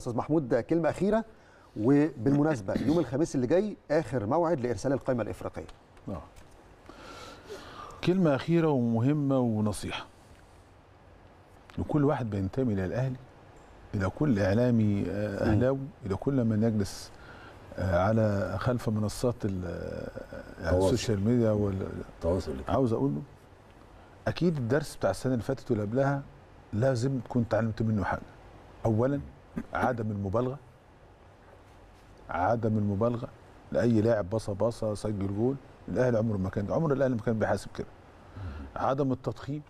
استاذ محمود كلمه اخيره وبالمناسبه يوم الخميس اللي جاي اخر موعد لارسال القائمه الافريقيه آه. كلمه اخيره ومهمه ونصيحه لكل واحد بينتمي للاهلي الى كل اعلامي آه، اهلاوي الى كل من يجلس آه، على خلف منصات آه، السوشيال ميديا والتواصل عاوز اقول له اكيد الدرس بتاع السنه اللي فاتت واللي قبلها لازم تكون تعلمت منه حاجه اولا عدم المبالغه عدم المبالغه لاي لاعب باصه باصه سجل جول الاهلي عمره ما كان عمر الاهلي ما كان بيحاسب كده عدم التضخيم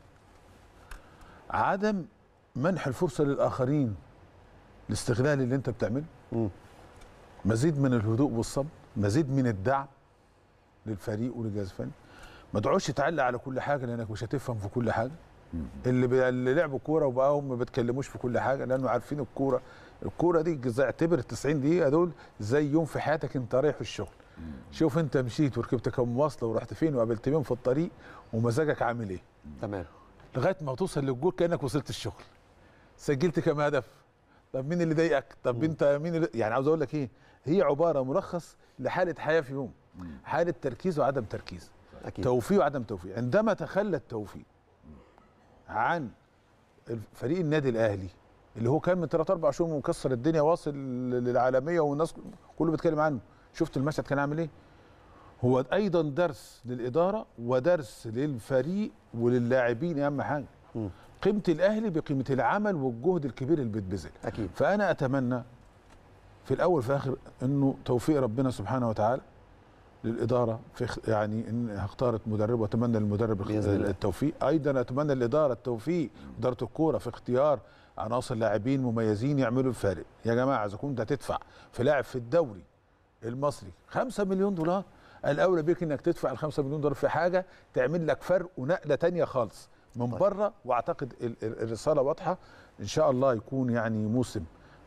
عدم منح الفرصه للاخرين الاستغلال اللي انت بتعمله مزيد من الهدوء والصبر مزيد من الدعم للفريق وللجهاز الفني ما تقعدش تعلق على كل حاجه لانك مش هتفهم في كل حاجه اللي اللي لعبوا كوره وبقى هم ما بيتكلموش في كل حاجه لانه عارفين الكوره الكوره دي اعتبر 90 دقيقه دول زي يوم في حياتك انت رايح الشغل شوف انت مشيت وركبت كم مواصله ورحت فين وقابلت مين في الطريق ومزاجك عامل ايه تمام لغايه ما توصل للجول كانك وصلت الشغل سجلت كم هدف طب مين اللي ضايقك طب مم. انت مين اللي يعني عاوز اقول لك ايه هي عباره ملخص لحاله حياه في يوم حاله تركيز وعدم تركيز أكيد. توفيق وعدم توفيق عندما تخلى التوفيق عن فريق النادي الاهلي اللي هو كان من ثلاث اربع شهور مكسر الدنيا واصل للعالميه والناس كله بيتكلم عنه شفت المشهد كان عامل ايه هو ايضا درس للاداره ودرس للفريق وللاعبين اهم حاجه قيمه الاهلي بقيمه العمل والجهد الكبير اللي بيتبذل اكيد فانا اتمنى في الاول في الاخر انه توفيق ربنا سبحانه وتعالى للاداره في يعني ان اختارت مدرب واتمنى للمدرب التوفيق ايضا اتمنى للاداره التوفيق اداره الكوره في اختيار عناصر لاعبين مميزين يعملوا الفارق يا جماعه اذا كنت هتدفع في لاعب في الدوري المصري 5 مليون دولار الاولى بيك انك تدفع ال 5 مليون دولار في حاجه تعمل لك فرق ونقله تانية خالص من طيب. بره واعتقد الرساله واضحه ان شاء الله يكون يعني موسم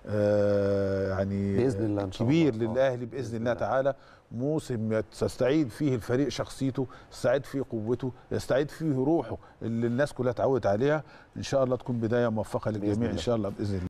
آه يعني بإذن الله إن شاء كبير الله. للأهلي بإذن, بإذن الله, الله تعالى موسم يستعيد فيه الفريق شخصيته يستعيد فيه قوته يستعيد فيه روحه اللي الناس كلها اتعودت عليها إن شاء الله تكون بداية موفقة للجميع إن شاء الله بإذن الله